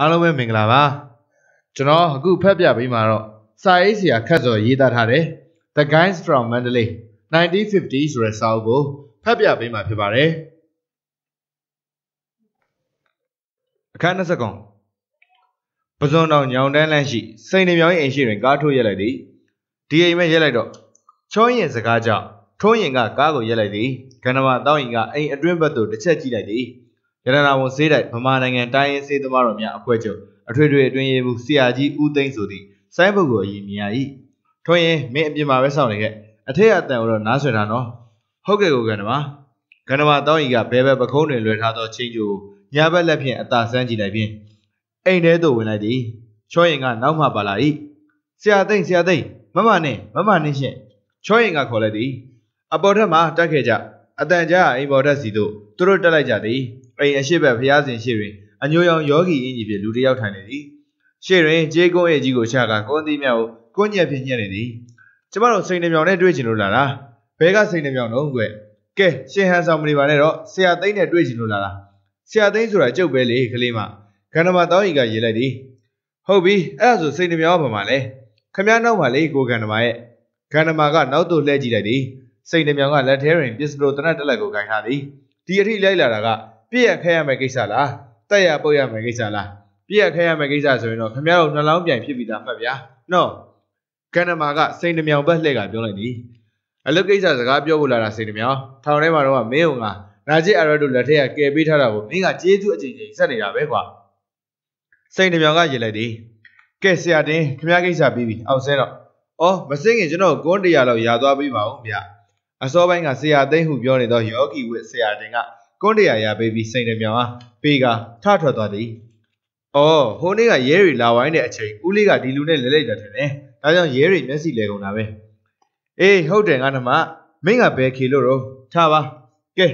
အားလုံးပဲမင်္ဂလာပါကျွန်တော်အခုဖတ်ပြပေးမှာတော့စာရေးဆရာခတ်စော်ရေးသားထားတဲ့ The Guys from Mandalay 1950ဆိုတဲ့စာအုပ်ကိုဖတ်ပြပေးမှာဖြစ်ပါတယ်အခန်း20ကောင်ပဇွန်တော်ညောင်တန်းလန်းရှိစိန်နေမြောင်ရဲ့အိမ်ရှိတွင်ကားထိုးရက်လိုက်သည်ဒီအိမ်မဲ့ရက်လိုက်တော့ချောရင်စကားကြောင့်ထုံးရင်ကကားကိုရက်လိုက်သည်ကန္နမတောင်းရင်ကအိမ်အတွင်းဘက်သို့တစ်ချက်ကြည့်လိုက်သည်ရတနာဝန်ဈေးတိုက်ဗမာနိုင်ငံတိုင်းရင်းဈေးသမားတော်များအဖွဲ့ချုပ်အထွေထွေအတွင်းရေးမှူးဆရာကြီးဦးသိန်းဆိုသည့်စိုင်းဘုတ်ကိုအရင်မြင်ရ၏ထွန်းရင်မင်းအပြင်မှာပဲဆောင်နေခဲ့အထက်အတန်ကိုတော့နားဆွတာနော် ဟုတ်ကဲ့ကိုကန္ဓမာကန္ဓမာတောင်းဤကဘဲဘဲပခုံးတွင်လွယ်ထားသောချင်းကျိုကိုညာဘက်လက်ဖြင့်အသာဆန်းကြည့်လိုက်ဖြင့်အိမ်ထဲသို့ဝင်လိုက်သည် ချောရင်ကနောက်မှပါလာ၏ဆရာသိမ့်ဆရာသိမ့်မမနဲ့မမနဲ့ရှင်ချောရင်ကခေါ်လိုက်သည်အပေါ်ထက်မှတက်ခဲ့ကြအတန်ကြာအိမ်ပေါ်ထက်စီသို့သူတို့တက်လိုက်ကြသည်အိမ်အရှိဘက်ဘုရားရှင်ရှိတွင်အညိုရောင်ယောဂီအင်းကြီးဖြင့်လူတစ်ယောက်ထိုင်နေသည်ရှေ့တွင်ဂျေကွန်အေကြီးကိုချကကွန်သီးမြောက်ကိုကွန်ညက်ဖြင့်ညက်နေသည်ကျမတို့စိန်နှမြောင်နဲ့တွေ့ချင်လို့လာတာဘဲကစိန်နှမြောင်တော့ကွယ်ကဲရှင်ဟန်ဆောင်မနေပါနဲ့တော့ဆရာသိန်းနဲ့တွေ့ချင်လို့လာတာဆရာသိန်းဆိုတာကျုပ်ပဲလေကလေးမကန္နမတောင်းဤကရေးလိုက်သည်ဟုတ်ပြီအဲ့ဒါဆိုစိန်နှမြောင်ကဘာမှလဲခမည်းနောက်ပါလေကိုကန္နမရဲ့ကန္နမကနောက်သို့လှည့်ကြည့်လိုက်သည်စိန်နှမြောင်ကလက်ထဲတွင်ပစ္စတိုတနတ်တက်လက်ကိုခြင်ထားသည်ဒီအထိလိုက်လာတာကပြည့်ရခဲရမယ်ကိစ္စလားတက်ရပုတ်ရမယ်ကိစ္စလားပြည့်ရခဲရမယ်ကိစ္စဆိုရင်တော့ခမရတို့နှလုံးပြန်ဖြစ်ပြီးသားမှတ်ဗျာနော်ကန္နမာကစိန်တမြောင်ဘက်လှည့်ကပြောလိုက်သည်အလုတ်ကိစ္စစကားပြောဖို့လာတာစိန်တမြောင်ထောင်ထဲမှာတော့မင်းုံကနာကျစ်အရတ်တို့လက်ထက်ကကယ်ပေးထားတာကိုမင်းကကျေးဇူးအကျင့်ကြီးဆက်နေတာပဲကွာစိန်တမြောင်ကရည်လိုက်သည်ကဲဆရာတင်ခမရကိစ္စပြီးပြီအောက်ဆဲတော့အော်မစင်းခင်ကျွန်တော်ဂွန်းတရာလောက်ရာသွားပြီးပါဦးဗျာအစောပိုင်းကဆရာသိန်းဟုပြောနေသောယောဂီဝိဆရာတင်ကကွန်းတရာရပေးပြီးစိန်တမြောင်အားပေးကထထွက်သွားသည်။အော်ဟိုနေ့ကရဲတွေလာဝိုင်းတဲ့အချိန်ဦးလေးကဒီလူနဲ့လဲလိုက်တာထင်တယ်။ဒါကြောင့်ရဲတွေမျက်စိလဲကုန်တာပဲ။အေးဟုတ်တယ်ငါနှမမင်းကဘယ်ခေလို့တော့ထားပါ။ကဲ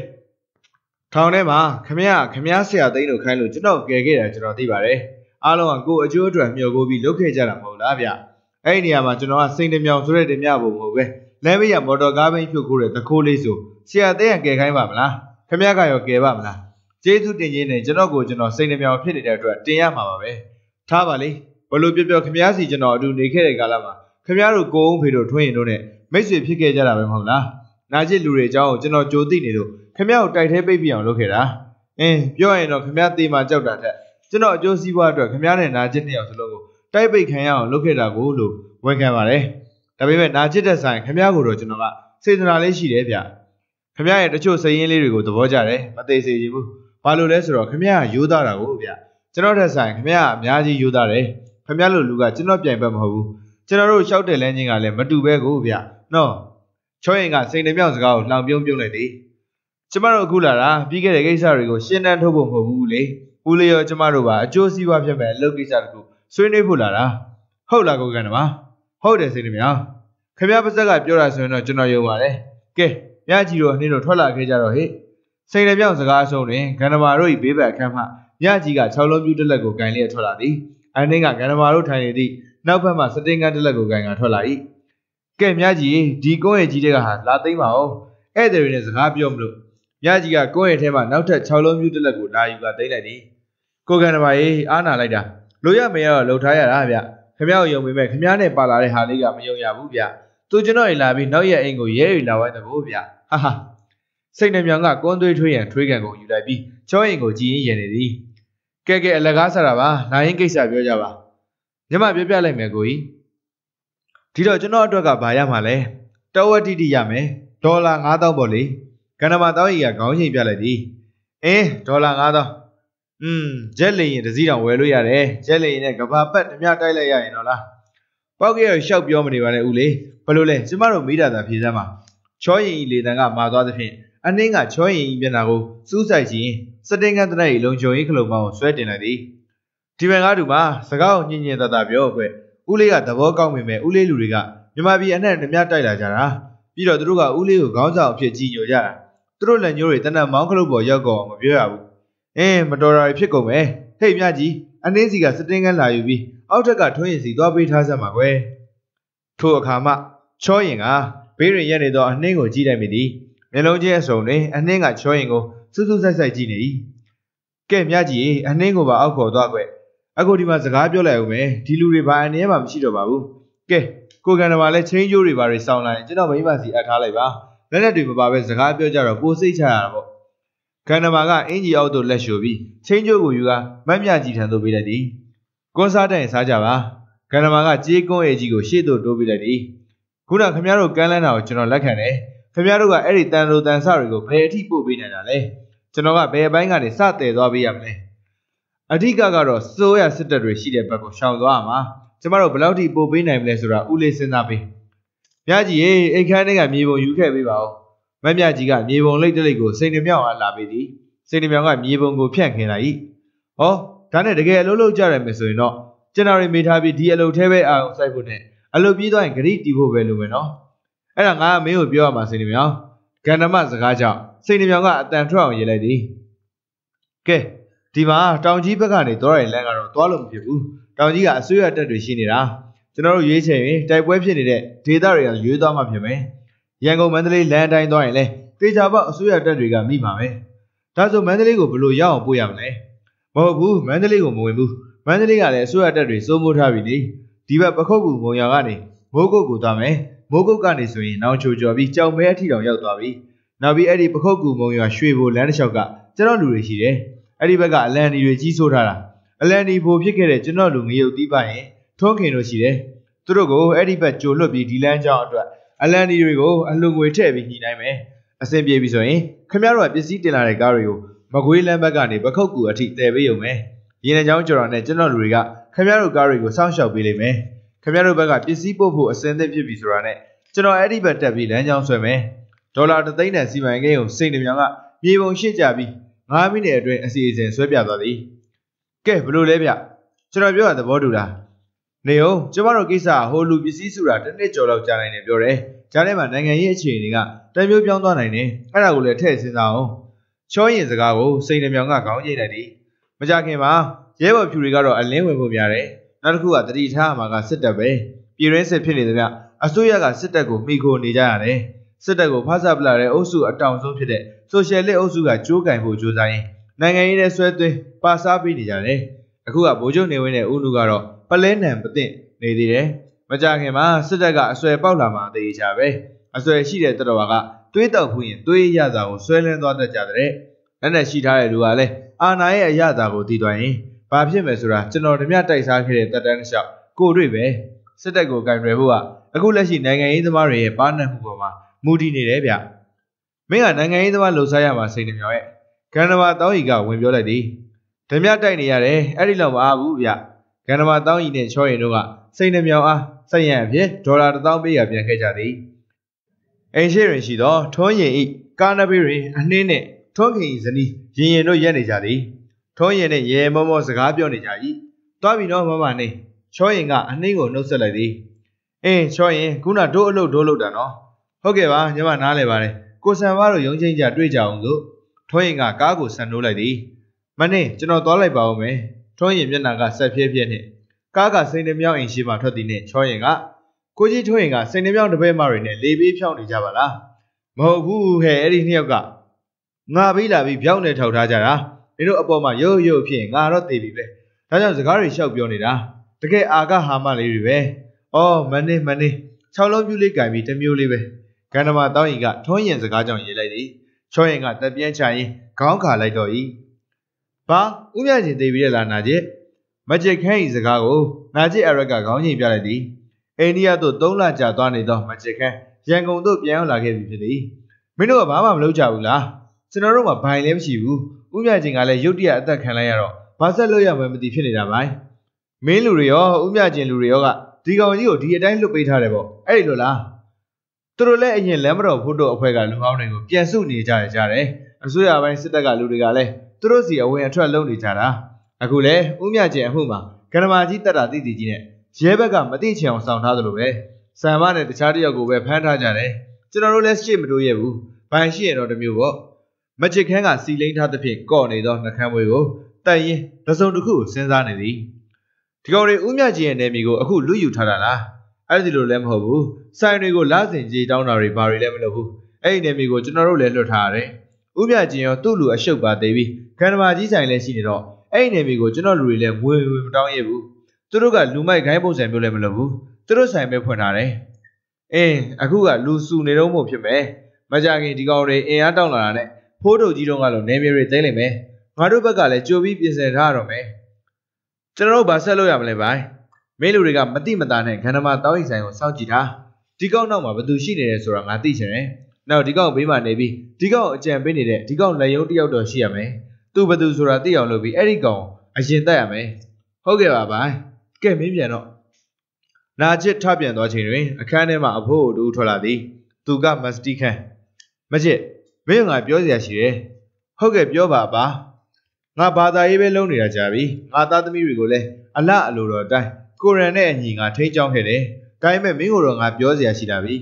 ထောင်ထဲမှာခမရခမရဆရာသိန်းတို့ခိုင်းလို့ကျွန်တော်ကယ်ခဲ့တာကျွန်တော်သိပါတယ်။အားလုံးကကိုအကျိုးအတွက်မျှော်ကိုပြီးလုပ်ခဲ့ကြတာမဟုတ်လားဗျ။အဲ့ဒီနေရာမှာကျွန်တော်ကစိန်တမြောင်ဆိုတဲ့တမြောင်ပုံမဟုတ်ပဲ။လမ်းဘေးကမော်တော်ကားဘင်းဖြုတ်ခိုးတဲ့တခိုးလေးဆိုဆရာသိန်းကကယ်ခိုင်းပါမလား။ခင်ဗျားကရောကယ်ပါမလားကျေးဇူးတင်ခြင်းနဲ့ကျွန်တော်ကိုကျွန်တော်စိတ်နှမြောင်ဖြစ်နေတဲ့အတွက်တင်ရမှာပါပဲထားပါလေဘလို့ပြောပြောခင်ဗျားစီကျွန်တော်အတူနေခဲ့တဲ့ကာလမှာခင်ဗျားတို့ကိုုံဖေတို့ထွင်းရင်တို့နဲ့မိတ်ဆွေဖြစ်ခဲ့ကြတာပဲမဟုတ်လားနာကျစ်လူတွေအကြောင်းကိုကျွန်တော်ကြိုသိနေလို့ခင်ဗျားကိုတိုက်သေးပိတ်ပြအောင်လုပ်ခဲ့တာအင်းပြောရင်တော့ခင်ဗျားသေမှာကြောက်တာထက်ကျွန်တော်အကျိုးစီးပွားအတွက်ခင်ဗျားနဲ့နာကျစ်နှစ်ယောက်စလုံးကိုတိုက်ပိတ်ခံရအောင်လုပ်ခဲ့တာကိုလို့ဝန်ခံပါတယ်ဒါပေမဲ့နာကျစ်တဲ့ဆိုင်ခင်ဗျားကိုတော့ကျွန်တော်ကစေတနာလေးရှိတယ်ဗျခမရရဲ့တချို့စည်ရင်းလေးတွေကိုသဘောကျတယ်မသိစေချင်ဘူးဘာလို့လဲဆိုတော့ခမရရိုးသားတာကိုဗျကျွန်တော်ထက်ဆိုင်ခမရအများကြီးရိုးသားတယ်ခမရလိုလူကကျွန်တော်ပြိုင်ဘက်မဟုတ်ဘူးကျွန်တော်တို့ရှောက်တယ်လမ်းချင်းကလည်းမတူပဲကိုဗျနော်ချောရင်ကစိန်တမြောက်စကားကိုလောင်ပြုံးပြုံးလိုက်သည်ကျမတို့အခုလာတာပြီးခဲ့တဲ့ကိစ္စတွေကိုရှင်းတန်းထုတ်ဖို့မဟုတ်ဘူးလေဦးလျော်ကျမတို့ပါအကျိုးစီးပွားဖြစ်မဲ့အလုပ်ကိစ္စတခုဆွေးနွေးဖို့လာတာဟုတ်လားကိုကန်တမဟုတ်တယ်စိန်တမြောက်ခမရပါဇက်ကပြောတာဆိုရင်တော့ကျွန်တော်ယုံပါတယ်ကဲမြကြီးတို့နှင်းတို့ထွက်လာခဲ့ကြတော့ဟဲ့စိတ်ရပြောင်စကားအဆုံးတွင်ဂန္ဓမာတို့၏ဘေးဘက်အခန်းမှမြကြီးက၆လုံးပြူးတစ်လက်ကိုဂင်လျက်ထွက်လာသည်အန်နှင်းကဂန္ဓမာတို့ထိုင်နေသည့်နောက်ဘက်မှစတင်ကတစ်လက်ကိုဂင်ကထွက်လာ၏ကဲမြကြီးဒီကုန်းရဲ့ကြီးတဲ့ကဟာလာသိမ့်ပါအောင်ဧည့်သည်တွေနဲ့စကားပြောမလို့မြကြီးကကုန်းရဲ့ထဲမှာနောက်ထပ်၆လုံးပြူးတစ်လက်ကိုလာယူကသိမ့်လိုက်သည်ကိုဂန္ဓမာရေအားနာလိုက်တာလိုရမရတော့လှုပ်ထားရတာဗျခမရကိုယုံပေမဲ့ခမရနဲ့ပါလာတဲ့ဟာလေးကမယုံရဘူးဗျသူကျွန်တော်အိမ်လာပြီးနောက်ရက်အိမ်ကိုရဲရီလာဝိုင်းတော့ဗျာဟာဟာစိတ်နှမြောင်ကကွန်းသွေးထွေးရန်ထွေးကန်ကိုယူလိုက်ပြီးချောအိမ်ကိုကြည်ရင်းရန်နေသည်ကဲကဲအလကားဆရာပါလာရင်ကိစ္စပြောကြပါညမပြောပြလိုက်မယ်ကိုကြီးဒီတော့ကျွန်တော်အတွက်ကဘာရမှာလဲတဝက်တိတိရမယ်ဒေါ်လာ9000ပေါ့လေကန္နမတောင်းကြီးကခေါင်းချိန်ပြလိုက်သည်အင်းဒေါ်လာ9000อืมဂျက်လင်ရင်တစ်စီးတောင်ဝယ်လို့ရတယ်ဂျက်လင်ရင်နဲ့ကဘာပတ်တစ်မြတိုက်လိုက်ရရင်တော့လားပောက်ကရောရှောက်ပြောမနေပါနဲ့ဦးလေးဘလို့လဲကျမတို့မိတာသာဖြေစမ်းပါချောရင်ကြီးလေတန်ကမာသွားသဖြင့်အနှင်းကချောရင်ကြီးမျက်နှာကိုစူးဆိုင်ခြင်းစတင်ကန်းတနက်လုံချုံရေးခလုံးပေါင်းဆွဲတင်လိုက်သည်ဒီဘန်ကားတူမှာစကားကိုညင်ညင်သာသာပြောအခွဲ့ဦးလေးကသဘောကောက်မိမဲ့ဦးလေးလူတွေကမြမပြည်အနှံ့ဓမြတိုက်လာကြတာပြီးတော့သူတို့ကဦးလေးကိုခေါင်းဆောင်အဖြစ်ကြီးညိုကြတာသူတို့လက်ညိုးတွေတနက်မောင်းခလုတ်ပေါ်ရောက်ကုန်အောင်မပြောရဘူးအင်းမတော်တာတွေဖြစ်ကုန်မယ်ဟေ့မြကြီးအနှင်းစီကစတင်ကန်းလာယူပြီးအောက်ထက်ကထွင်းရည်စီသွားပေးထားစမ်းပါကွယ်ထို့အခါမှချောရင်ကဘေးရင်ရက်နေသောအနှင်းကိုကြည့်လိုက်မိသည်မျက်လုံးချင်းအစုံတွင်အနှင်းကချောရင်ကိုစူးစူးဆိုက်ဆိုက်ကြည့်နေ၏ကဲမြကြီးအနှင်းကိုပါအောက်ခေါ်သွားကွယ်အခုဒီမှာစကားပြောလိုက်ဦးမယ်ဒီလူတွေဘာအနေမှမရှိတော့ပါဘူးကဲကိုကန်တော်ကလည်းချင်းကျိုးတွေဘာတွေစောင်းလာရင်ကျွန်တော်မိမစီအပ်ထားလိုက်ပါလက်လက်တွေမပါပဲစကားပြောကြတော့ကိုစိတ်ချရတာပေါ့ကန်တော်ကအင်ဂျီအောက်သို့လက်လျှိုပြီးချင်းကျိုးကိုယူကမတ်မြကြီးထံသို့ပေးလိုက်သည်ကွန်စားတိုင်စားကြပါကန္နမာကကြေးကွန်းအေကြီးကိုရှေ့သို့တိုးပေးလိုက်သည်ခုနခင်ဗျားတို့ကမ်းလန်းတာကိုကျွန်တော်လက်ခံတယ်ခင်ဗျားတို့ကအဲ့ဒီတန်လိုတန်ဆတွေကိုဘယ်အထိပို့ပေးနိုင်တာလဲကျွန်တော်ကဘယ်အပိုင်းကနေစတဲ့သွားပေးရမလဲအဓိကကတော့စိုးရစစ်တပ်တွေရှိတဲ့ဘက်ကိုရှောင်သွားမှာကျမတို့ဘယ်လောက်ထိပို့ပေးနိုင်မလဲဆိုတာဦးလေးစဉ်းစားပေးမြကြီးရေအိမ်ခန်းထဲကမြေပုံယူခဲ့ပေးပါဦးမမြကြီးကမြေပုံလိတ်တလိတ်ကိုစိန်နှမြောင်အားလာပေးသည်စိန်နှမြောင်ကမြေပုံကိုဖြန့်ခင်လိုက်ဟောဒါနဲ့တကယ်အလုပ်လုပ်ကြရမယ်ဆိုရင်တော့ကျွန်တော်တွေမိထားပြီးဒီအလုပ်ထဲပဲအာရုံစိုက်ဖို့နဲ့အလုပ်ပြီးသွားရင်ဂရိတီးဖို့ပဲလိုပဲနော်အဲ့ဒါငါကမင်းကိုပြောရမှာစိတ်နှမြောင်ကန္ဓမစကားကြောင့်စိတ်နှမြောင်ကအတန်ထွက်အောင်ရေးလိုက်သည်ကဲဒီမှာတောင်ကြီးဘက်ကနေသွားတဲ့လမ်းကတော့သွားလို့မဖြစ်ဘူးတောင်ကြီးကအဆွေရတက်တွေရှိနေတာကျွန်တော်တို့ရွေးချယ်ရင်တိုက်ပွဲဖြစ်နေတဲ့ဒေသတွေကရွေးသွားမှဖြစ်မယ်ရန်ကုန်မန္တလေးလမ်းတိုင်းသွားရင်လဲတေချာပေါက်အဆွေရတက်တွေကမိပါမယ်ဒါဆိုမန္တလေးကိုဘယ်လိုရောက်အောင်ပို့ရမလဲမဟုတ်ဘူးမန္တလေးကိုမဝင်ဘူးမန္တလေးကလည်းအစိုးရတပ်တွေစိုးမိုးထားပြီလေဒီဘက်ပခုတ်ကူမုံရွာကနေမိုးကုတ်ကိုသွားမယ်မိုးကုတ်ကနေဆိုရင်နောင်ချိုကျော်ပြီးကြောင်မဲအထိတောင်ရောက်သွားပြီနောက်ပြီးအဲ့ဒီပခုတ်ကူမုံရွာရွှေဘိုလမ်းတစ်လျှောက်ကကျွန်တော်လူတွေရှိတယ်အဲ့ဒီဘက်ကအလန်ဒီတွေကြီးစိုးထားတာအလန်ဒီဘိုဖြစ်ခဲ့တဲ့ကျွန်တော်လူငရုတ်တီးပါရင်ထုံးခင်တို့ရှိတယ်သူတို့ကိုအဲ့ဒီဘက်ကြိုလွတ်ပြီးဒီလမ်းကြောင်းအတွက်အလန်ဒီတွေကိုအလှငွေထည့်ပြီးညှိနှိုင်းမယ်အဆင်ပြေပြီဆိုရင်ခမရတို့ကပစ္စည်းတင်လာတဲ့ကားတွေကိုမကွေးလမ်းဘက်ကနေပခုတ်ကူအထိတည်ပေးရုံပဲရင်းနှီးချောင်းကျော်တော်နဲ့ကျွန်တော်လူတွေကခင်ဗျားတို့ကားတွေကိုစောင့်ရှောက်ပေးလိမ့်မယ်ခင်ဗျားတို့ဘက်ကပစ္စည်းပို့ဖို့အစင်သင့်ဖြစ်ပြီဆိုတာနဲ့ကျွန်တော်အဲ့ဒီဘက်တက်ပြီးလမ်းကြောင်းဆွဲမယ်ဒေါ်လာ3သိန်းနဲ့စီမံကိန်းကိုစိန်တမြောင်ကမြေပုံရှစ်ကြပြီး9မိနစ်အတွင်းအစီအစဉ်ဆွဲပြသွားသည်ကဲဘလို့လဲဗျကျွန်တော်ပြောတာသဘောတူလားနေအောင်ကျမတို့ကိစ္စဟိုလူပစ္စည်းဆိုတာတစ်နှစ်ကျော်လောက်ကြာနိုင်တယ်ပြောတယ်ကြားထဲမှာနိုင်ငံရေးအခြေအနေကတမျိုးပြောင်းသွားနိုင်တယ်အဲ့ဒါကိုလည်းထည့်စဉ်းစားအောင်ချောရင်စကားကိုစိန်နှမြောင်ကခေါင်းကျိတ်လိုက်သည်မကြခင်မှာရဲဘော်ဖြူတွေကတော့အလင်းဝင်ဖို့များတယ်နောက်တစ်ခုကတတိထားမှာကစစ်တပ်ပဲပြည်ရင်းစစ်ဖြစ်နေသမျှအစိုးရကစစ်တပ်ကိုမိခိုနေကြရတယ်စစ်တပ်ကိုဖဆပလာတဲ့အုပ်စုအတောင်ဆုံးဖြစ်တဲ့ဆိုရှယ်လစ်အုပ်စုကကြိုးကင်ဖို့ကြိုးစားရင်းနိုင်ငံရေးနဲ့ဆွဲသွင်းပါစားပေးနေကြတယ်အခုကဗိုလ်ချုပ်နေဝင်းနဲ့ဦးနုကတော့ပလဲနံပသင့်နေသေးတယ်မကြခင်မှာစစ်တပ်ကအဆွဲပေါက်လာမှသေချာပဲအဆွဲရှိတဲ့တတော်ကတွေးတောက်ဖူးရင်တွေးရတာကိုဆွဲလန်းသွားတတ်ကြတဲ့လက်နဲ့ရှိထားတဲ့လူကလည်းအာနာရဲ့အရသာကိုတည်သွားရင်ဘာဖြစ်မယ်ဆိုတာကျွန်တော်တို့မြတိုက်စားခဲ့တဲ့တက်တန်းတစ်လျှောက်ကိုတွေ့ပဲစစ်တပ်ကိုကင်ရယ်ဖို့ကအခုလက်ရှိနိုင်ငံရေးသမားတွေရဲ့ပါနတ်မှုပေါ်မှာမူတည်နေတယ်ဗျမင်းကနိုင်ငံရေးသမားလှုပ်ရှားရမှာစိတ်နှမြောရဲ့ကန္နမာတောင်းဤကဝင်ပြောလိုက်သည်ဓမြတိုက်နေရတယ်အဲ့ဒီလောက်မအားဘူးဗျကန္နမာတောင်းဤနဲ့ချောရင်တို့ကစိတ်နှမြောအားစိတ်ရံအဖြစ်ဒေါ်လာ1000ပေးရပြန်ခဲ့ကြသည်အိမ်ရှိတွင်ရှိသောထွန်းရင်ဤကာနဘေးတွင်အနှင်းနှင့်ထွန်းခင်ဤဇနီးရင်ရင်တို့ရက်နေကြသည်ထွန်းရင်နှင့်ရေမောမောစကားပြောနေကြ၏တွားပြီတော့မမနေချောရင်က အနှင်းကိုနှုတ်ဆက်လိုက်သည်အင်းချောရင်ခုနတို့အလုပ်တို့လုပ်တာနော်ဟုတ်ကဲ့ပါညီမနားလဲပါတယ်ကိုဆန်ဝါတို့ရုံချင်းကြတွေ့ကြအောင်လို့ထွန်းရင်က ကားကိုဆန်နိုးလိုက်သည်မနေ့ကျွန်တော်သွားလိုက်ပါဦးမယ်ထွန်းရင်မျက်နှာကဆက်ဖြဲဖြဲနဲ့ကားကစိန်နှမြောင်းအိမ်ရှိမှထွက်သည်နဲ့ချောရင်ကကိုကြီးထွေးရင်ကစိန်နှမြောင်းတပည့်မတွေနဲ့လေပေးဖြောင်းနေကြပါလားမဟုတ်ဘူးဟဲ့အဲ့ဒီနှစ်ယောက်ကငါပြီးလာပြီးပြောင်းနေထောက်ထားကြတာမင်းတို့အပေါ်မှာရုပ်ရုပ်ဖြစ်ငါတော့တည်ပြီပဲဒါကြောင့်စကားတွေလျှောက်ပြောနေတာတကယ်အာကဟာမလေးတွေပဲအော်မနေမနေ၆လုံးပြူလေးကင်ပြီးတမျိုးလေးပဲကန္ဓမာတောင်းရင်ကထွန်းရင်စကားကြောင့်ရေးလိုက်သည်ချောရင်ကတပြင်းချရင်ခေါင်းခါလိုက်တော့၏ဘာဥမြချင်းတည်ပြီးတဲ့လာနာကျစ်မကြိတ်ခန့်၏စကားကိုနာကျစ်အရက်ကခေါင်းချိန်ပြလိုက်သည်အိန္ဒိယသို့၃လကြာသွားနေသောမချစ်ခန်းရန်ကုန်သို့ပြန်ရောက်လာခဲ့ပြီဖြစ်သည်မင်းတို့ကဘာမှမလုပ်ကြဘူးလားကျွန်တော်တို့မှာဘိုင်လည်းမရှိဘူးဥမြချင်းကလည်းရုတ်တရက်အသက်ခံလိုက်ရတော့ဘာဆက်လုပ်ရမှန်းမသိဖြစ်နေတာပါမင်းလူတွေရောဥမြချင်းလူတွေရောကဒီကောင်ကြီးကိုဒီအတိုင်းလွတ်ပေးထားတယ်ပေါ့အဲ့ဒီလိုလားသူတို့လည်းအရင်လမ်းမတော်ဖို့တို့အဖွဲ့ကလူဟောင်းတွေကိုပြန်စုနေကြရကြတယ်အစိုးရပိုင်းစစ်တပ်ကလူတွေကလည်းသူတို့စီအဝင်အထွက်လုပ်နေကြတာအခုလဲဥမြချင်းအမှုမှာကဏ္ဍမကြီးတက်တာသိသိကြီးနဲ့ရဲဘက်ကမသိချင်အောင်စောင့်ထားသလိုပဲဆံမနဲ့တခြားတယောက်ကိုပဲဖမ်းထားကြတယ်ကျွန်တော်တို့လည်းရှေ့မတိုးရဘူးဘိုင်ရှိရင်တော့တမျိုးပေါ့မချစ်ခန်းကစီလိမ့်ထားသဖြင့်ကော့နေသောနှကမ်းမွေးကိုတန်ရင်တစုံတစ်ခုစဉ်းစားနေသည်ဒီကောင်တွေဥမြကြီးရဲ့နေမီကိုအခုလူယူထားတာလားအဲ့ဒီလိုလည်းမဟုတ်ဘူးဆိုင်တွေကိုလာစင်ကြီးတောင်းတာတွေဘာတွေလည်းမလုပ်ဘူးအဲ့ဒီနေမီကိုကျွန်တော်တို့လည်းလွတ်ထားရတယ်ဥမြကြီးရောသူ့လူအရှုပ်ပါသေးပြီးခန္ဓာမကြီးဆိုင်လည်းရှိနေတော့အဲ့ဒီနေမီကိုကျွန်တော်လူတွေလည်းငွေငွေမတောင်းရဘူးသူတို့ကလူမိုက်ခိုင်းပုံစံမျိုးလည်းမလုပ်ဘူးသူတို့ဆိုင်ပဲဖွင့်ထားတယ်အင်းအခုကလူစုနေတော့မို့ဖြစ်မယ်မကြခင်ဒီကောင်တွေအင်အားတောင်းလာတာနဲ့ဖိုးတို့ကြီးတို့ကလည်းနေမြေတွေသိမ့်လိမ့်မယ်ငါတို့ဘက်ကလည်းကြိုပြီးပြင်ဆင်ထားရတော့မယ်ကျွန်တော်တို့ဘာဆက်လုပ်ရမလဲဗျမင်းလူတွေကမတိမတာနဲ့ခန္ဓာမတောင်းရင်ဆိုင်ကိုစောင့်ကြည့်တာဒီကောင်နောက်မှာဘသူရှိနေတယ်ဆိုတာငါသိချင်တယ်နောက်ဒီကောင်ဘေးမှာနေပြီးဒီကောင်အကြံပေးနေတဲ့ဒီကောင်လက်ယုံတယောက်တော့ရှိရမယ်သူဘသူဆိုတာသိအောင်လုပ်ပြီးအဲ့ဒီကောင်အရင်တက်ရမယ်ဟုတ်ကဲ့ပါဗျကဲမင်းပြန်တော့နာချစ်ထပြန်သွားချိန်တွင် အခန်းထဲမှအဖိုးတို့ထွက်လာသည် သူကမစတီခန်မချစ်မင်းငါပြောစရာရှိတယ်ဟုတ်ကဲ့ပြောပါပါငါဘာသာရေးပဲလုံးနေတာကြာပြီငါသားသမီးတွေကိုလည်းအလအလိုတော်အတိုင်းကိုရန်နဲ့အညီငါထိန်းကျောင်းခဲ့တယ်ဒါပေမဲ့မင်းကိုတော့ငါပြောစရာရှိတာပြီ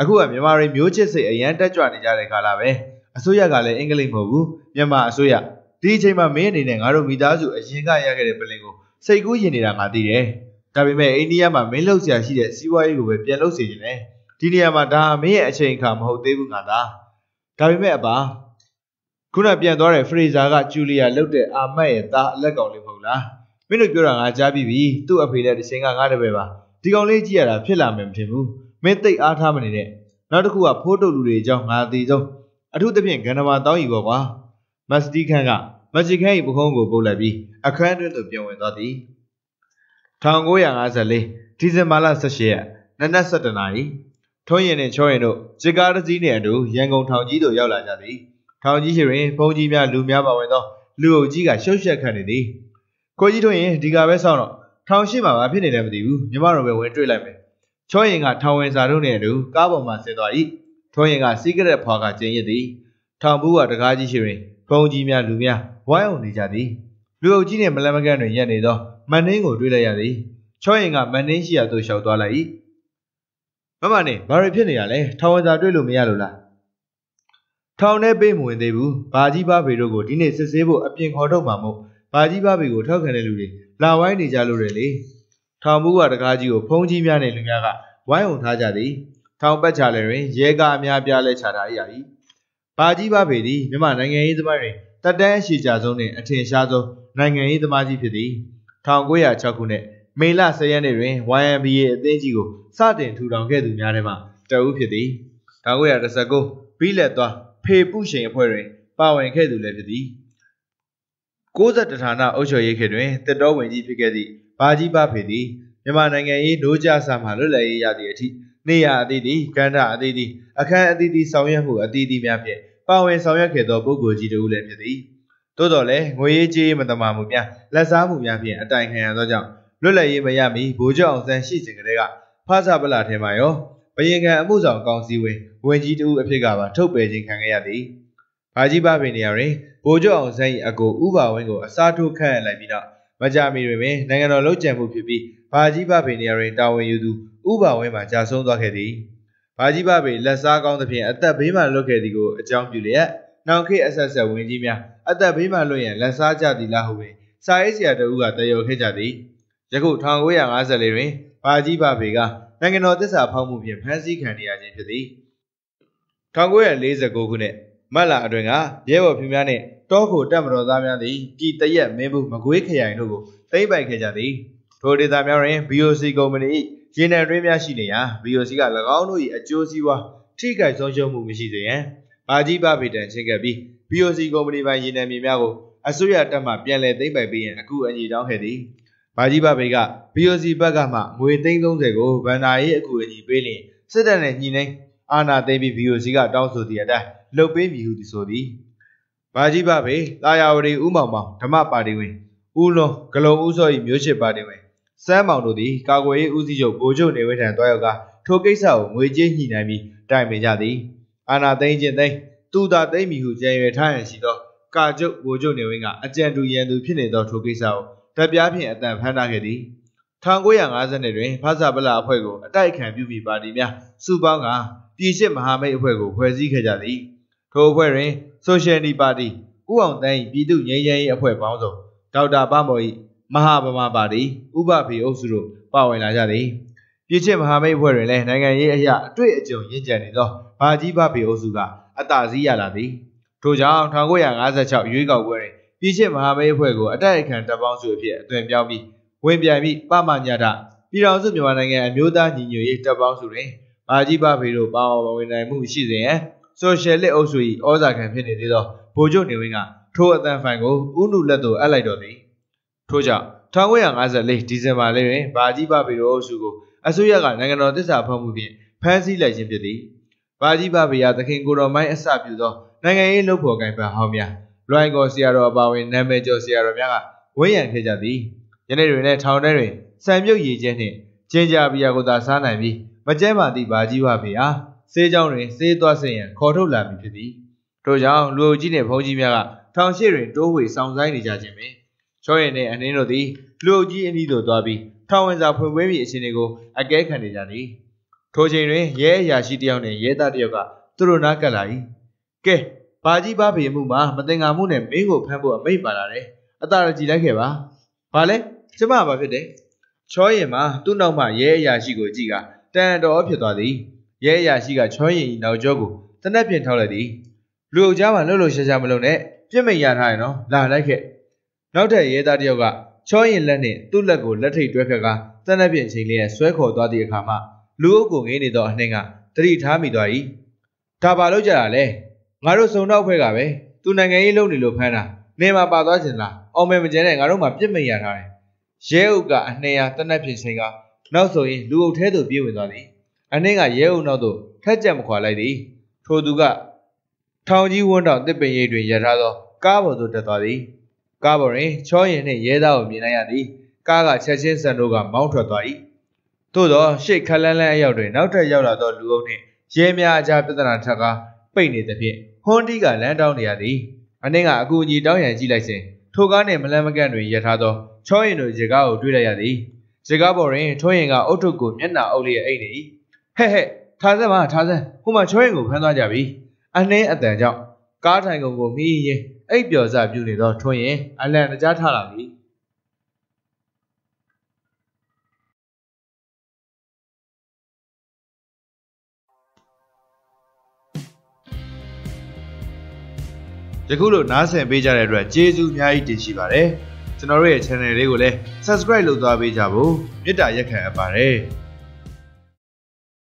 အခုကမြန်မာတွေမျိုးချစ်စိတ်အရန်တက်ကြွနေကြတဲ့ခါလာပဲအစိုးရကလည်းအင်္ဂလိပ်မဟုတ်ဘူးမြန်မာအစိုးရဒီအချိန်မှာမင်းအနေနဲ့ငါတို့မိသားစုအရင်ကရခဲ့တဲ့ပလင်ကိုစိတ်ကူးယဉ်နေတာငါသိတယ်။ဒါပေမဲ့အိန္ဒိယမှာမင်းလှုပ်ရှားရှိတဲ့စီးပွားရေးကိုပဲပြန်လှုပ်စေခြင်းနဲ့ဒီနေရာမှာဒါမင်းရဲ့အချိန်အခါမဟုတ်သေးဘူးငါသာ။ဒါပေမဲ့အပါခုနပြန်သွားတဲ့ဖရေဇာကဂျူလီယာလှုပ်တဲ့အာမတ်ရဲ့သားအလက်ကောင်လေးမဟုတ်လား။မင်းတို့ပြောတာငါကြားပြီးပြီ။သူ့အဖေလည်းတစ်ချိန်ကငါတပည့်ပါ။ဒီကောင်လေးကြည့်ရတာဖြစ်လာမယ်မထင်ဘူး။မင်းသိအားထားမနေနဲ့။နောက်တစ်ခုကဖိုးတုတ်လူတွေအကြောင်းငါသိဆုံးအထူးသဖြင့်ဂန္ဓမာတောင်းကြီးပေါ့ကွာမတ်စတီခန်ကမက်ဆီခန်၏ပခုံးကိုပုတ်လိုက်ပြီးအခန်းတွင်းသို့ပြန်ဝင်သွားသည်1954ဒီဇင်ဘာလ18ရက်နနက်7:00နာရီထုံးရင်နှင့်ချောရင်တို့စစ်ကားတစ်စီးနှင့်အတူရန်ကုန်ထောင်ကြီးသို့ရောက်လာကြသည်ထောင်ကြီးရှိတွင်ဘုံကြီးများလူများပါဝင်သောလူအုပ်ကြီးကရှုပ်ရှက်ခတ်နေသည်ကိုကြီးတို့ရင်ဒီကပဲဆောင်းတော့ထောင်ရှိမှာဘာဖြစ်နေလဲမသိဘူးညီမတို့ပဲဝင်တွေ့လိုက်မယ်ချောရင်ကထောင်ဝင်စာတို့နဲ့အတူကားပေါ်မှာဆင်းသွား၏ထုံးရင်ကစီးကရက်ဖွာကကျင်းရစ်သည် ထောင်ဘူးကတကားကြီးရှိတွင်ကုန်းကြီးများလူများဝိုင်းအောင်နေကြသည်လူအုပ်ကြီးနှင့်မလန်မကန်တွင်ရပ်နေသောမန်နှင်းကိုတွေ့လိုက်ရသည်ချောရင်ကမန်နှင်းရှိရာသို့လျှောက်သွားလိုက်၏မမနဲ့ဘာတွေဖြစ်နေရလဲထောင်ဝင်စာတွေ့လို့မရလို့လားထောင်ထဲပေးမဝင်သေးဘူးဘာကြီးဘာဘေတို့ကိုဒီနေ့စစ်ဆေးဖို့အပြင်ခေါ်ထုတ်မှာမို့ဘာကြီးဘာဘေကိုထောက်ခံတဲ့လူတွေလာဝိုင်းနေကြလို့တယ်လေထောင်ဘူးကတကားကြီးကိုဖုံးကြီးများနဲ့လူများကဝိုင်းအောင်ထားကြသည်ထောင်ပတ်ချလည်းတွင်ရဲကားအများပြားလဲခြားထားရ၏ပါကြီးပါဖေသည်မြန်မာနိုင်ငံရေးသမားတွေတက်တန်းရှည်ကြဆုံးနှင့်အထင်ရှားဆုံးနိုင်ငံရေးသမားကြီးဖြစ်သည်1906ခုနှစ်မေလ10ရက်နေ့တွင် YMBA အသင်းကြီးကိုစတင်ထူထောင်ခဲ့သူများထဲမှတဦးဖြစ်သည်1919ပြီးလက်သွားဖေပုရှင်အဖွဲ့တွင်ပါဝင်ခဲ့သူလည်းဖြစ်သည်61ဌာနအုပ်ချုပ်ရေးခေတ်တွင်တက်တော်ဝင်ကြီးဖြစ်ခဲ့သည့်ဘာကြီးဘဖေသည်မြန်မာနိုင်ငံရေးဒိုးကြဆာမှလွတ်လပ်ရေးရသည့်အထိနေရအသီးသီးကန္ဓာအသီးသီးအခန်းအသီးသီးဆောင်ရွက်မှုအသီးသီးများဖြင့်ပါဝင်ဆောင်ရွက်ခဲ့သောပုဂ္ဂိုလ်ကြီးတို့လည်းဖြစ်သည်သို့တော်လည်းငွေရေးကြေးရေးမတမာမှုများလက်စားမှုများဖြင့်အတိုင်ခံရသောကြောင့်လွတ်လပ်ရေးမရမီဘိုးကျောင်းအောင်ဆန်းရှိစဉ်ကတည်းကဖဆပလထဲမှာရောဘယင်ခံအမှုဆောင်ကောင်စီဝင်ဝန်ကြီးတူအဖြစ်ကပါထုတ်ပယ်ခြင်းခံခဲ့ရသည်။ဘာကြီးဘပင်နေရာတွင်ဘိုးကျော်အောင်ဆန်း၏အကိုဥပါဝင်းကိုအစားထိုးခန့်အပ်လိုက်ပြီးနောက်မကြမီတွင်ပင်နိုင်ငံတော်လှုပ်ကြံမှုဖြစ်ပြီးဘာကြီးဘဘေနေရာတွင်တာဝန်ယူသူဥပဝဲမှကြာဆုံးသွားခဲ့သည်။ဘာကြီးဘဘေလက်စားကောင်းသဖြင့်အသက်ဘေးမှလွတ်ခဲ့သည်ကိုအကြောင်းပြုလျက်နောက်ခေတ်အဆက်ဆက်ဝင်ကြီးများအသက်ဘေးမှလွတ်ရန်လက်စားကြသည်လားဟုပင်စာရေးဆရာတို့ကတည်ရော်ခဲ့ကြသည်။ယခု1954တွင်ဘာကြီးဘဘေကနိုင်ငံတော်သစ္စာဖောက်မှုဖြင့်ဖမ်းဆီးခံရခြင်းဖြစ်သည်။1949ခုနှစ်မတ်လအတွင်းကရဲဘော်ဖြူများနှင့်တောခိုတပ်မတော်သားများသည်ပြည်တရက်မင်းဘူးမကွေးခရိုင်တို့ကိုသိမ်းပိုက်ခဲ့ကြသည်။ထိုဒေသများတွင် BOC ကုမ္ပဏီ၏ရေနံတွင်းများရှိနေရာ BOC က၎င်းတို့၏အကျိုးစီးပွားထိခိုက်ဆုံးရှုံးမှုမရှိစေရန်ပါကြီးပဗေဒန်ရှင်းခဲ့ပြီး BOC ကုမ္ပဏီပိုင်ရေနံမြေများကိုအစိုးရတပ်မှပြန်လည်သိမ်းပိုက်ပေးရန်အခုအညီတောင်းခဲ့သည်ဘာကြီးဘဘေက BOC ဘက်ကမှငွေ330ကိုဗန္ဒာရေးအကူအညီပေးလင်စစ်တပ်နဲ့ညှိနှိုင်းအာဏာသိမ်းပြီး BOC ကတောင်းဆိုသည့်အတိုင်းလှုပ်ပေးမည်ဟုဆိုသည်ဘာကြီးဘဘေတာယာဝတီဥမောင်မောင်ဓမ္မပါတီဝင်ဦးလွန်ဂလုံဦးစောဤမျိုးချစ်ပါတီဝင်စမ်းမောင်တို့သည်ကာကွယ်ရေးဦးစီးချုပ်ဗိုလ်ချုပ်နေဝင်းထံတွားရောက်ကထိုကိစ္စကိုငွေကြေးညှိနှိုင်းပြီးတိုင်ပင်ကြသည် အာနာသိန်းချင်းသိန်းတူတာသိန်းမီဟုကြံရွယ်ထားရန်ရှိသောကာကျုပ်ဗိုလ်ချုပ်နေဝင်းကအကြံတူရန်သူဖြစ်နေသော ထိုကိစ္စကိုတပြားဖြင့်အတန်ဖမ်းထားခဲ့သည်1950တွင်ဖဆပလအဖွဲ့ကိုအတိုက်ခံပြုပြီးပါတီများစုပေါင်းကပြည်ရှိမဟာမိတ်အဖွဲ့ကိုဖွဲ့စည်းခဲ့ကြသည်ထိုအဖွဲ့တွင် Social Party ဦးအောင်တန်း၏ပြည်သူ့ငြိမ်းချမ်းရေးအဖွဲ့ပေါင်းစုံဒေါက်တာပမော်၏မဟာဗမာပါတီဥပဖေအုပ်စုတို့ပါဝင်လာကြသည်ပြည်ချင်းမဟာမိတ်အဖွဲ့တွင်လည်းနိုင်ငံရေးအရာအတွေ့အကြုံရင့်ကျက်နေသောဗာကြီးဗဖေအုပ်စုကအသာစီးရလာသည်ထို့ကြောင့်1956ရွေးကောက်ပွဲတွင်ပြည်ချင်းမဟာမိတ်အဖွဲ့ကိုအတိုက်အခံတပ်ပေါင်းစုအဖြစ်အသွင်ပြောင်းပြီးဝင်ပြိုင်ပြီးပမညာတပြည်တော်စုမြန်မာနိုင်ငံအမျိုးသားညီညွတ်ရေးတပ်ပေါင်းစုတွင်ဗာကြီးဗဖေတို့ပါဝင်နိုင်မှုရှိစဉ် social လက်အုပ်စု၏ဩဇာခံဖြစ်နေသေးသောဗိုလ်ချုပ်နေဝင်းကထိုအသံဖိုင်ကိုဥနုလက်သို့အပ်လိုက်တော်သည်ထို့ကြောင့်1954ဒီဇင်ဘာလတွင်ဗာကြီးဘဗီရောစုကိုအစိုးရကနိုင်ငံတော်သစ္စာဖောက်မှုဖြင့်ဖမ်းဆီးလိုက်ခြင်းဖြစ်သည်ဗာကြီးဘဗီယာသခင်ကိုတော်မိုင်းအစပြုသောနိုင်ငံရေးလှုပ်ဖော်ကိုင်ဖန်ဟောင်းများလွိုင်ကော်ဆရာတော်အပါဝင်နာမည်ကျော်ဆရာတော်များကဝန်းရံခဲ့ကြသည်ယနေ့တွင်လည်းထောင်ထဲတွင်စံပြုတ်ရည်ကျင်းနှင့်ကျင်းကြပြရာကိုသာစားနိုင်ပြီးမကျဲပါသည့်ဗာကြီးဘဗီယာစေးเจ้าတွင်စေးသွားစေရန်ခေါ်ထုတ်လာပြီဖြစ်သည်ထို့ကြောင့်လူအုပ်ကြီးနှင့်ဘုန်းကြီးများကထောင်ရှိတွင်တိုးဝေဆောင်ဆိုင်နေကြခြင်းပင်ရောရင်နဲ့အနှင်းတို့သည်လူအုပ်ကြီးအနီးသို့သွားပြီးထောင်ဝင်စာဖွင့်ပွဲပြီးအချိန်တွေကိုအကဲခံနေကြသည်ထိုချိန်တွင်ရဲအရာရှိတယောက်နှင့်ရဲသားတယောက်ကသူတို့နားကပ်လာ၏ကဲဘာကြီးဘာဖေမှုမှာမတင်ငါမှုနဲ့မင်းကိုဖမ်းဖို့အမိန့်ပါလာတယ်အသာကြည်လိုက်ခဲ့ပါဘာလဲကျမဘာဖြစ်တယ်ချောရင်မှာသူ့နောက်မှရဲအရာရှိကိုကြည့်ကတန်တော်ဖြစ်သွားသည်ရဲအရာရှိကချောရင်၏နောက်ကျောကိုတနက်ပြင်ထောက်လိုက်သည်လူအုပ်ကြားမှာလှုပ်လှုပ်ရှားရှားမလုပ်နဲ့ပြစ်မိတ်ရထားရနော်လာလိုက်ခဲ့နောက်ထပ်ရဲသားတယောက်ကချောရင်လက်နဲ့သူ့လက်ကိုလက်ထိတ်တွဲခက်ကတန်တဲ့ပြင်ချိန်လေးနဲ့ဆွဲခေါ်သွားသည့်အခါမှာလူအုပ်ကိုငင်းနေသောအနှင်းကတတိထားမိသွား၏ဒါပါလို့ကြတာလဲငါတို့စုံတော့ဖွဲ့ကပဲသူနိုင်ငံရေးလုပ်နေလို့ဖမ်းတာနေမှာပါသွားခြင်းလားအောင်မဲမကျဲနဲ့ငါတို့မှပြစ်မိရထားတယ်ရဲအုပ်ကအနှင်းရတနက်ပြင်ချိန်ကနောက်ဆိုရင်လူအုပ်ထဲသို့ပြေးဝင်သွားသည် အနှင်းကရဲအုပ်နောက်သို့ထက်ကြံမခွာလိုက်သည်ထိုသူကထောင်ကြီးဝန်းတောင်တစ်ပင်ရိပ်တွင်ရထားသော ကားပေါ်သို့တက်သွားသည်ကားပေါ်တွင်ချောရင်နှင့်ရဲသားကိုမြင်လိုက်ရသည်ကားကချက်ချင်းစံတို့ကမောင်းထွက်သွား၏သို့သောရှေ့ခလန်းလန်းအရောက်တွင်နောက်ထပ်ရောက်လာသောလူအုပ်နှင့်ရဲများအကြားပြဿနာထက်ကပိတ်နေသဖြင့်ဟွန်တီးကလမ်းတောင်းနေရသည်အနှင်းကအကူအညီတောင်းရန်ကြည့်လိုက်စဉ်ထိုကားနှင့်မလန်းမကန့်တွင်ရထားသောချောရင်တို့ရေကားကိုတွေ့လိုက်ရသည်ရေကားပေါ်တွင်ချောရင်ကအုတ်ထုပ်ကိုမျက်နှာအုပ်လျက်အိတ်နေ၏ဟဲ့ဟဲ့ထားစမ်းပါထားစမ်းဟိုမှာချောရင်ကိုဖမ်းသွားကြပြီ အနှင်းအတန်ကြောင့်ကားထိုင်ကုန်ကိုမိရင်အိပ်ပျော်စပြုနေတော့ထွန်းရင်အလန့်တကြားထလာပြီယခုလိုနားဆင်ပေးကြတဲ့အတွက်ကျေးဇူးအများကြီးတင်ရှိပါတယ်ကျွန်တော်တို့ရဲ့ channel လေးကိုလည်း subscribe လုပ်သွားပေးကြဖို့မေတ္တာရက်ခံအပ်ပါတယ်